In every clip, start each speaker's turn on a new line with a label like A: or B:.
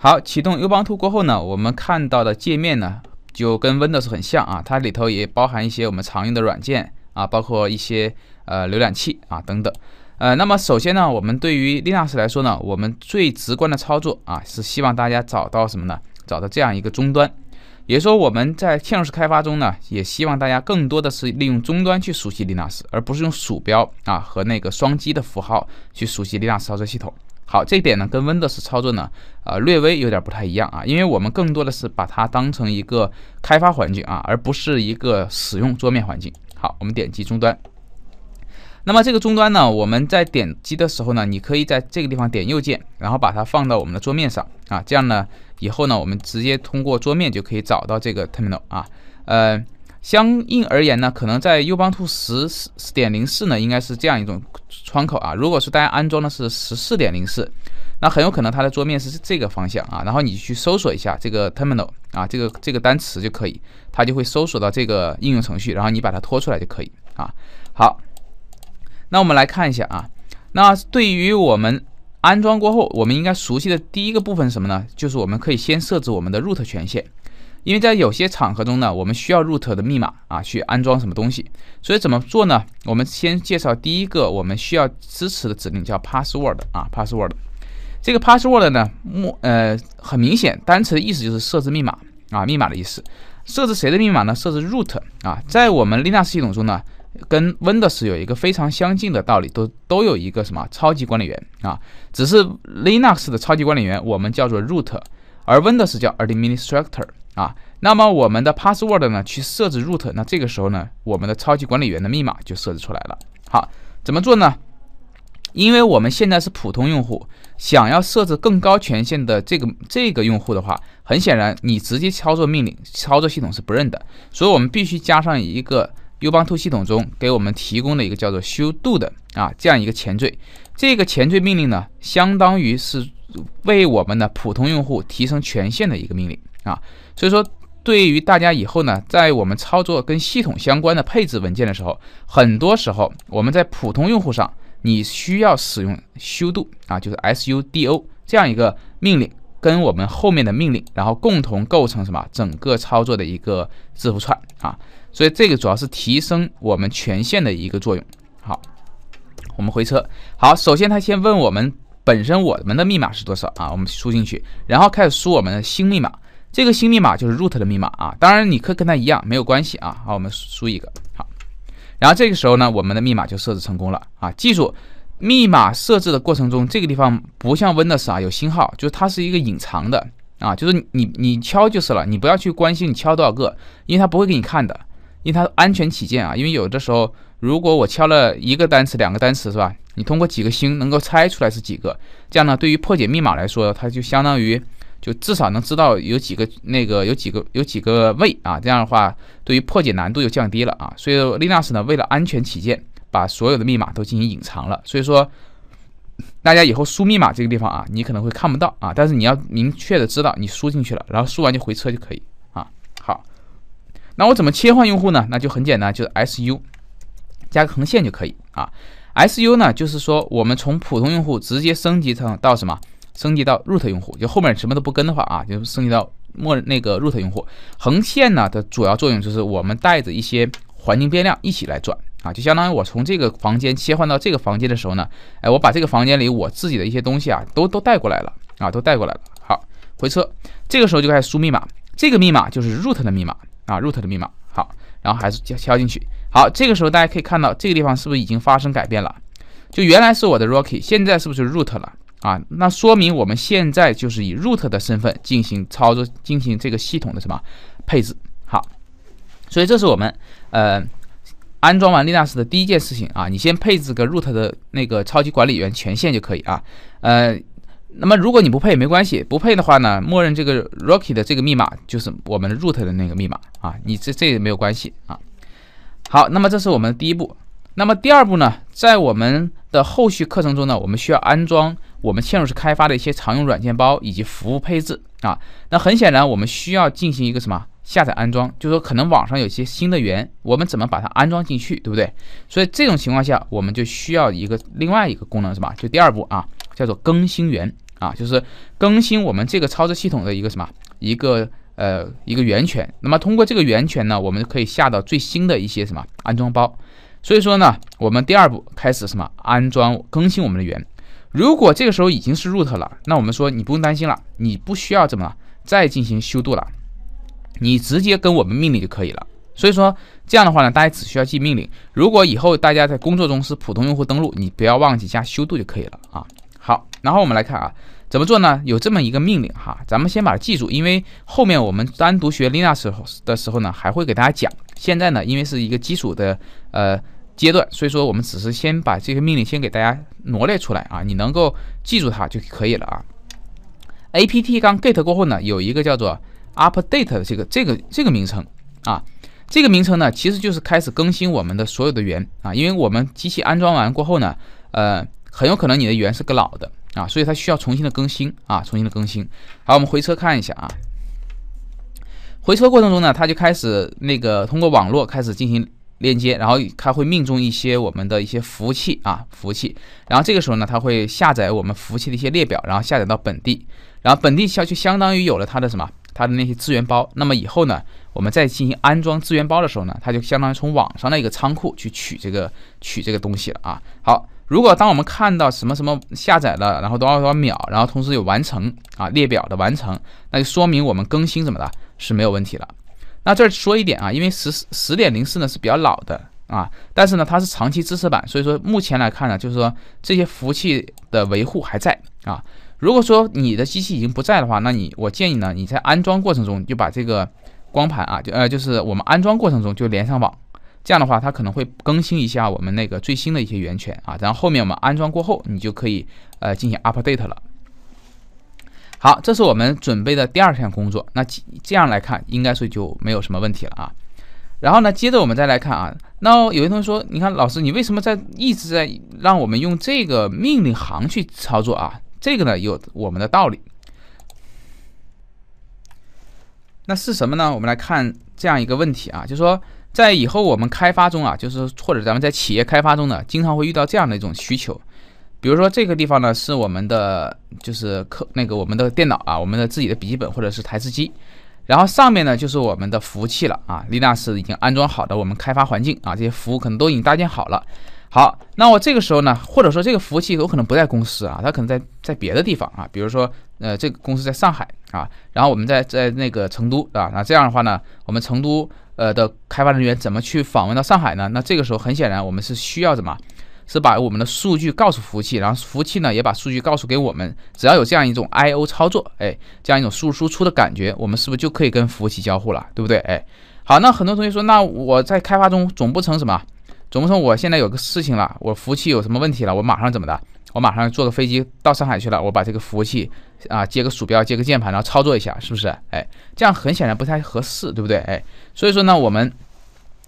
A: 好，启动优 t u 过后呢，我们看到的界面呢就跟 Windows 很像啊，它里头也包含一些我们常用的软件啊，包括一些呃浏览器啊等等。呃，那么首先呢，我们对于 Linux 来说呢，我们最直观的操作啊，是希望大家找到什么呢？找到这样一个终端。也说我们在嵌入式开发中呢，也希望大家更多的是利用终端去熟悉 Linux，而不是用鼠标啊和那个双击的符号去熟悉 Linux 操作系统。好，这点呢跟 Windows 操作呢，呃略微有点不太一样啊，因为我们更多的是把它当成一个开发环境啊，而不是一个使用桌面环境。好，我们点击终端，那么这个终端呢，我们在点击的时候呢，你可以在这个地方点右键，然后把它放到我们的桌面上啊，这样呢。以后呢，我们直接通过桌面就可以找到这个 terminal 啊，呃，相应而言呢，可能在 Ubuntu 十十点零四呢，应该是这样一种窗口啊。如果是大家安装的是十四点零四，那很有可能它的桌面是这个方向啊。然后你去搜索一下这个 terminal 啊，这个这个单词就可以，它就会搜索到这个应用程序，然后你把它拖出来就可以啊。好，那我们来看一下啊，那对于我们。安装过后，我们应该熟悉的第一个部分是什么呢？就是我们可以先设置我们的 root 权限，因为在有些场合中呢，我们需要 root 的密码啊，去安装什么东西。所以怎么做呢？我们先介绍第一个我们需要支持的指令叫 password 啊 password。这个 password 呢，目呃很明显，单词的意思就是设置密码啊，密码的意思。设置谁的密码呢？设置 root 啊，在我们 Linux 系统中呢。跟 Windows 有一个非常相近的道理，都都有一个什么超级管理员啊？只是 Linux 的超级管理员我们叫做 root，而 Windows 叫 administrator 啊。那么我们的 password 呢？去设置 root，那这个时候呢，我们的超级管理员的密码就设置出来了。好，怎么做呢？因为我们现在是普通用户，想要设置更高权限的这个这个用户的话，很显然你直接操作命令操作系统是不认的，所以我们必须加上一个。Ubuntu 系统中给我们提供的一个叫做 sudo 的啊这样一个前缀，这个前缀命令呢，相当于是为我们的普通用户提升权限的一个命令啊，所以说对于大家以后呢，在我们操作跟系统相关的配置文件的时候，很多时候我们在普通用户上，你需要使用 sudo 啊，就是 sudo 这样一个命令。跟我们后面的命令，然后共同构成什么整个操作的一个字符串啊，所以这个主要是提升我们权限的一个作用。好，我们回车。好，首先他先问我们本身我们的密码是多少啊，我们输进去，然后开始输我们的新密码。这个新密码就是 root 的密码啊，当然你可以跟他一样没有关系啊。好，我们输一个好，然后这个时候呢，我们的密码就设置成功了啊，记住。密码设置的过程中，这个地方不像 Windows 啊，有星号，就是它是一个隐藏的啊，就是你你敲就是了，你不要去关心你敲多少个，因为它不会给你看的，因为它安全起见啊，因为有的时候如果我敲了一个单词、两个单词是吧，你通过几个星能够猜出来是几个，这样呢，对于破解密码来说，它就相当于就至少能知道有几个那个有几个有几个位啊，这样的话对于破解难度就降低了啊，所以 Linux 呢，为了安全起见。把所有的密码都进行隐藏了，所以说大家以后输密码这个地方啊，你可能会看不到啊，但是你要明确的知道你输进去了，然后输完就回车就可以啊。好，那我怎么切换用户呢？那就很简单，就是 su 加个横线就可以啊。su 呢，就是说我们从普通用户直接升级成到什么，升级到 root 用户，就后面什么都不跟的话啊，就升级到默认那个 root 用户。横线呢的主要作用就是我们带着一些环境变量一起来转。啊，就相当于我从这个房间切换到这个房间的时候呢，哎，我把这个房间里我自己的一些东西啊，都都带过来了啊，都带过来了。好，回车，这个时候就开始输密码，这个密码就是 root 的密码啊，root 的密码。好，然后还是敲进去。好，这个时候大家可以看到这个地方是不是已经发生改变了？就原来是我的 Rocky，现在是不是 root 了啊？那说明我们现在就是以 root 的身份进行操作，进行这个系统的什么配置？好，所以这是我们，呃。安装完 Linux 的第一件事情啊，你先配置个 root 的那个超级管理员权限就可以啊。呃，那么如果你不配没关系，不配的话呢，默认这个 Rocky 的这个密码就是我们 root 的那个密码啊，你这这也没有关系啊。好，那么这是我们的第一步。那么第二步呢，在我们的后续课程中呢，我们需要安装我们嵌入式开发的一些常用软件包以及服务配置啊。那很显然，我们需要进行一个什么？下载安装，就是说可能网上有些新的源，我们怎么把它安装进去，对不对？所以这种情况下，我们就需要一个另外一个功能，什么？就第二步啊，叫做更新源啊，就是更新我们这个操作系统的一个什么一个呃一个源泉。那么通过这个源泉呢，我们可以下到最新的一些什么安装包。所以说呢，我们第二步开始什么安装更新我们的源。如果这个时候已经是 root 了，那我们说你不用担心了，你不需要怎么再进行修度了。你直接跟我们命令就可以了，所以说这样的话呢，大家只需要记命令。如果以后大家在工作中是普通用户登录，你不要忘记加修度就可以了啊。好，然后我们来看啊，怎么做呢？有这么一个命令哈，咱们先把它记住，因为后面我们单独学 Linux 的时候呢，还会给大家讲。现在呢，因为是一个基础的呃阶段，所以说我们只是先把这些命令先给大家罗列出来啊，你能够记住它就可以了啊。apt 刚 get 过后呢，有一个叫做 update 的这个这个这个名称啊，这个名称呢，其实就是开始更新我们的所有的源啊，因为我们机器安装完过后呢，呃，很有可能你的源是个老的啊，所以它需要重新的更新啊，重新的更新。好，我们回车看一下啊，回车过程中呢，它就开始那个通过网络开始进行链接，然后它会命中一些我们的一些服务器啊，服务器，然后这个时候呢，它会下载我们服务器的一些列表，然后下载到本地。然后本地消区相当于有了它的什么，它的那些资源包。那么以后呢，我们再进行安装资源包的时候呢，它就相当于从网上的一个仓库去取这个取这个东西了啊。好，如果当我们看到什么什么下载了，然后多少多少秒，然后同时有完成啊列表的完成，那就说明我们更新怎么的是没有问题了。那这儿说一点啊，因为十十点零四呢是比较老的啊，但是呢它是长期支持版，所以说目前来看呢，就是说这些服务器的维护还在啊。如果说你的机器已经不在的话，那你我建议呢，你在安装过程中就把这个光盘啊，就呃，就是我们安装过程中就连上网，这样的话它可能会更新一下我们那个最新的一些源泉啊，然后后面我们安装过后，你就可以呃进行 update 了。好，这是我们准备的第二项工作，那这样来看，应该说就没有什么问题了啊。然后呢，接着我们再来看啊，那有些同学说，你看老师，你为什么在一直在让我们用这个命令行去操作啊？这个呢有我们的道理，那是什么呢？我们来看这样一个问题啊，就是说在以后我们开发中啊，就是或者咱们在企业开发中呢，经常会遇到这样的一种需求，比如说这个地方呢是我们的就是客那个我们的电脑啊，我们的自己的笔记本或者是台式机，然后上面呢就是我们的服务器了啊，Linux 已经安装好的我们开发环境啊，这些服务可能都已经搭建好了。好，那我这个时候呢，或者说这个服务器有可能不在公司啊，它可能在在别的地方啊，比如说呃这个公司在上海啊，然后我们在在那个成都啊，那这样的话呢，我们成都呃的开发人员怎么去访问到上海呢？那这个时候很显然我们是需要怎么，是把我们的数据告诉服务器，然后服务器呢也把数据告诉给我们，只要有这样一种 I/O 操作，哎，这样一种输入输出的感觉，我们是不是就可以跟服务器交互了，对不对？哎，好，那很多同学说，那我在开发中总不成什么？总不能我现在有个事情了，我服务器有什么问题了，我马上怎么的？我马上坐个飞机到上海去了，我把这个服务器啊接个鼠标，接个键盘，然后操作一下，是不是？哎，这样很显然不太合适，对不对？哎，所以说呢，我们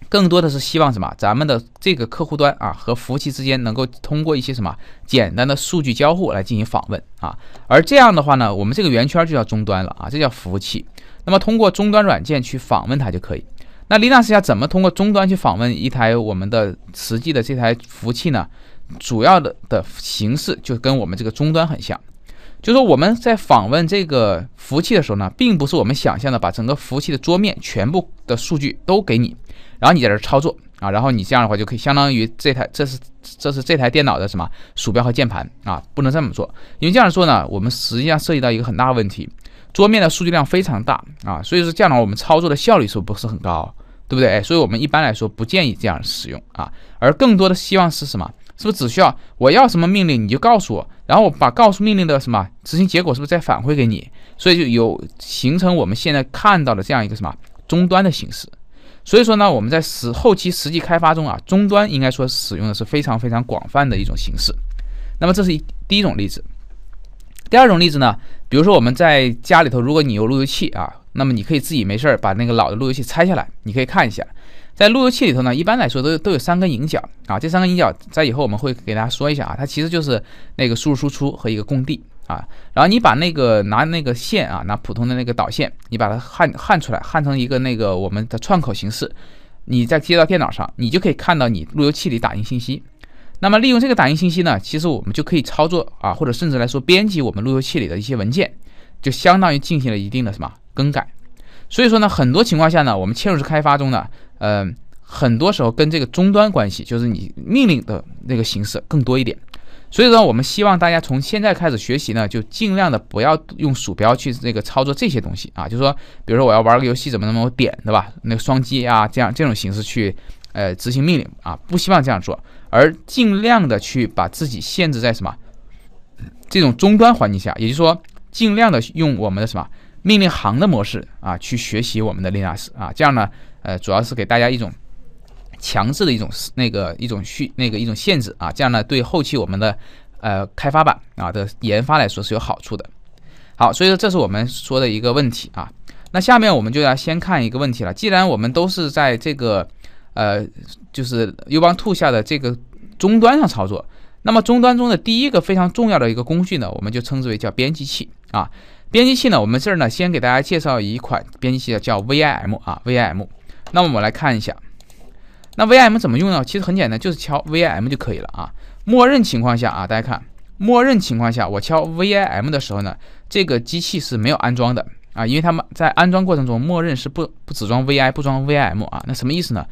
A: 更多的是希望什么？咱们的这个客户端啊和服务器之间能够通过一些什么简单的数据交互来进行访问啊。而这样的话呢，我们这个圆圈就叫终端了啊，这叫服务器。那么通过终端软件去访问它就可以。那 Linux 下怎么通过终端去访问一台我们的实际的这台服务器呢？主要的的形式就跟我们这个终端很像，就是我们在访问这个服务器的时候呢，并不是我们想象的把整个服务器的桌面全部的数据都给你，然后你在这操作啊，然后你这样的话就可以相当于这台这是这是这台电脑的什么鼠标和键盘啊，不能这么做，因为这样做呢，我们实际上涉及到一个很大的问题，桌面的数据量非常大啊，所以说这样的话我们操作的效率是不是很高？对不对？哎，所以我们一般来说不建议这样使用啊，而更多的希望是什么？是不是只需要我要什么命令你就告诉我，然后我把告诉命令的什么执行结果是不是再反馈给你？所以就有形成我们现在看到的这样一个什么终端的形式。所以说呢，我们在实后期实际开发中啊，终端应该说使用的是非常非常广泛的一种形式。那么这是一第一种例子。第二种例子呢，比如说我们在家里头，如果你有路由器啊。那么你可以自己没事儿把那个老的路由器拆下来，你可以看一下，在路由器里头呢，一般来说都都有三根引脚啊，这三根引脚在以后我们会给大家说一下啊，它其实就是那个输入输出和一个供地啊。然后你把那个拿那个线啊，拿普通的那个导线，你把它焊焊出来，焊成一个那个我们的串口形式，你再接到电脑上，你就可以看到你路由器里打印信息。那么利用这个打印信息呢，其实我们就可以操作啊，或者甚至来说编辑我们路由器里的一些文件，就相当于进行了一定的什么。更改，所以说呢，很多情况下呢，我们嵌入式开发中呢，呃，很多时候跟这个终端关系，就是你命令的那个形式更多一点。所以说，我们希望大家从现在开始学习呢，就尽量的不要用鼠标去那个操作这些东西啊。就是说，比如说我要玩个游戏，怎么怎么点对吧？那个双击啊，这样这种形式去呃执行命令啊，不希望这样做，而尽量的去把自己限制在什么这种终端环境下，也就是说，尽量的用我们的什么。命令行的模式啊，去学习我们的 Linux 啊，这样呢，呃，主要是给大家一种强制的一种那个一种限那个一种限制啊，这样呢，对后期我们的呃开发版啊的研发来说是有好处的。好，所以说这是我们说的一个问题啊。那下面我们就要先看一个问题了。既然我们都是在这个呃就是 U n Two 下的这个终端上操作，那么终端中的第一个非常重要的一个工具呢，我们就称之为叫编辑器啊。编辑器呢？我们这儿呢，先给大家介绍一款编辑器叫 VIM 啊，VIM。那么我们来看一下，那 VIM 怎么用呢？其实很简单，就是敲 VIM 就可以了啊。默认情况下啊，大家看，默认情况下我敲 VIM 的时候呢，这个机器是没有安装的啊，因为他们在安装过程中，默认是不不只装 VI 不装 VIM 啊。那什么意思呢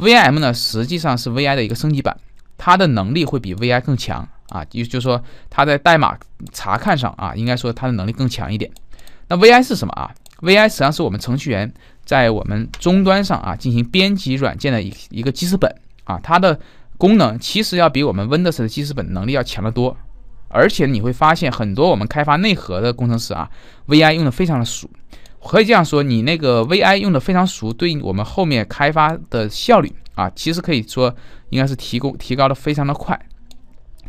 A: ？VIM 呢实际上是 VI 的一个升级版，它的能力会比 VI 更强。啊，就就说它在代码查看上啊，应该说它的能力更强一点。那 VI 是什么啊？VI 实际上是我们程序员在我们终端上啊进行编辑软件的一一个记事本啊，它的功能其实要比我们 Windows 的记事本能力要强得多。而且你会发现，很多我们开发内核的工程师啊，VI 用的非常的熟。可以这样说，你那个 VI 用的非常熟，对应我们后面开发的效率啊，其实可以说应该是提供提高的非常的快。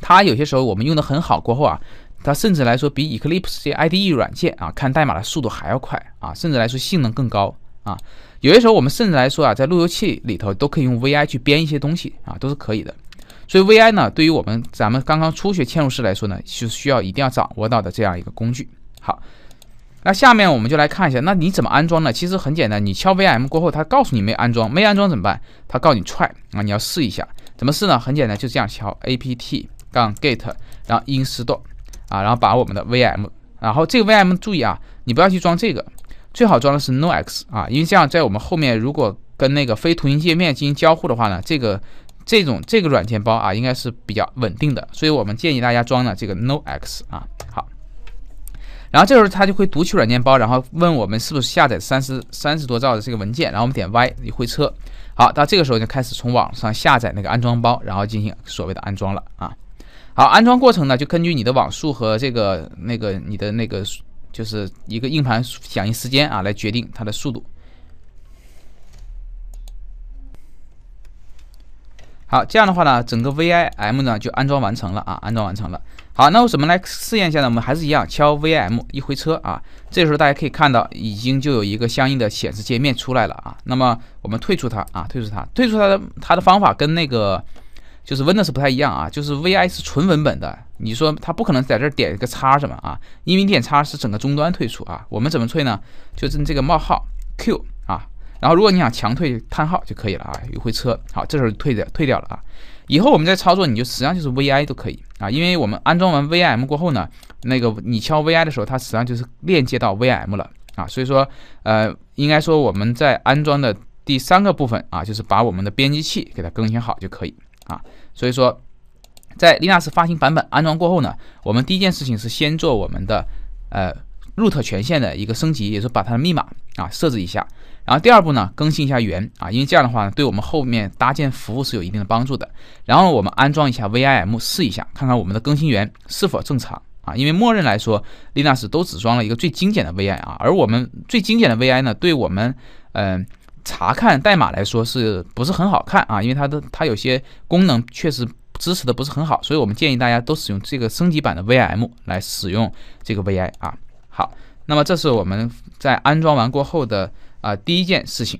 A: 它有些时候我们用的很好过后啊，它甚至来说比 Eclipse 这些 IDE 软件啊看代码的速度还要快啊，甚至来说性能更高啊。有些时候我们甚至来说啊，在路由器里头都可以用 VI 去编一些东西啊，都是可以的。所以 VI 呢，对于我们咱们刚刚初学嵌入式来说呢，是需要一定要掌握到的这样一个工具。好，那下面我们就来看一下，那你怎么安装呢？其实很简单，你敲 VM 过后，它告诉你没安装，没安装怎么办？它告诉你踹啊，你要试一下。怎么试呢？很简单，就这样敲 apt。杠 Gate，然后 i n s t a l l 啊，然后把我们的 VM，然后这个 VM 注意啊，你不要去装这个，最好装的是 Nox 啊，因为这样在我们后面如果跟那个非图形界面进行交互的话呢，这个这种这个软件包啊，应该是比较稳定的，所以我们建议大家装呢这个 Nox 啊。好，然后这时候它就会读取软件包，然后问我们是不是下载三十三十多兆的这个文件，然后我们点 Y 你回车。好，到这个时候就开始从网上下载那个安装包，然后进行所谓的安装了啊。好，安装过程呢，就根据你的网速和这个那个你的那个，就是一个硬盘响应时间啊，来决定它的速度。好，这样的话呢，整个 VIM 呢就安装完成了啊，安装完成了。好，那我怎么来试验一下呢？我们还是一样敲 VIM 一回车啊，这时候大家可以看到已经就有一个相应的显示界面出来了啊。那么我们退出它啊，退出它，退出它的它的方法跟那个。就是 Windows 不太一样啊，就是 VI 是纯文本的，你说它不可能在这点一个叉什么啊，因为你点叉是整个终端退出啊。我们怎么退呢？就是这个冒号 Q 啊，然后如果你想强退，叹号就可以了啊，有回车。好，这时候退掉，退掉了啊。以后我们再操作，你就实际上就是 VI 都可以啊，因为我们安装完 VM 过后呢，那个你敲 VI 的时候，它实际上就是链接到 VM 了啊，所以说，呃，应该说我们在安装的第三个部分啊，就是把我们的编辑器给它更新好就可以。啊，所以说，在 Linux 发行版本安装过后呢，我们第一件事情是先做我们的呃 root 权限的一个升级，也是把它的密码啊设置一下。然后第二步呢，更新一下源啊，因为这样的话呢，对我们后面搭建服务是有一定的帮助的。然后我们安装一下 VIM 试一下，看看我们的更新源是否正常啊，因为默认来说，Linux 都只装了一个最精简的 VI 啊，而我们最精简的 VI 呢，对我们嗯。查看代码来说是不是很好看啊？因为它的它有些功能确实支持的不是很好，所以我们建议大家都使用这个升级版的 VM 来使用这个 VI 啊。好，那么这是我们在安装完过后的啊第一件事情。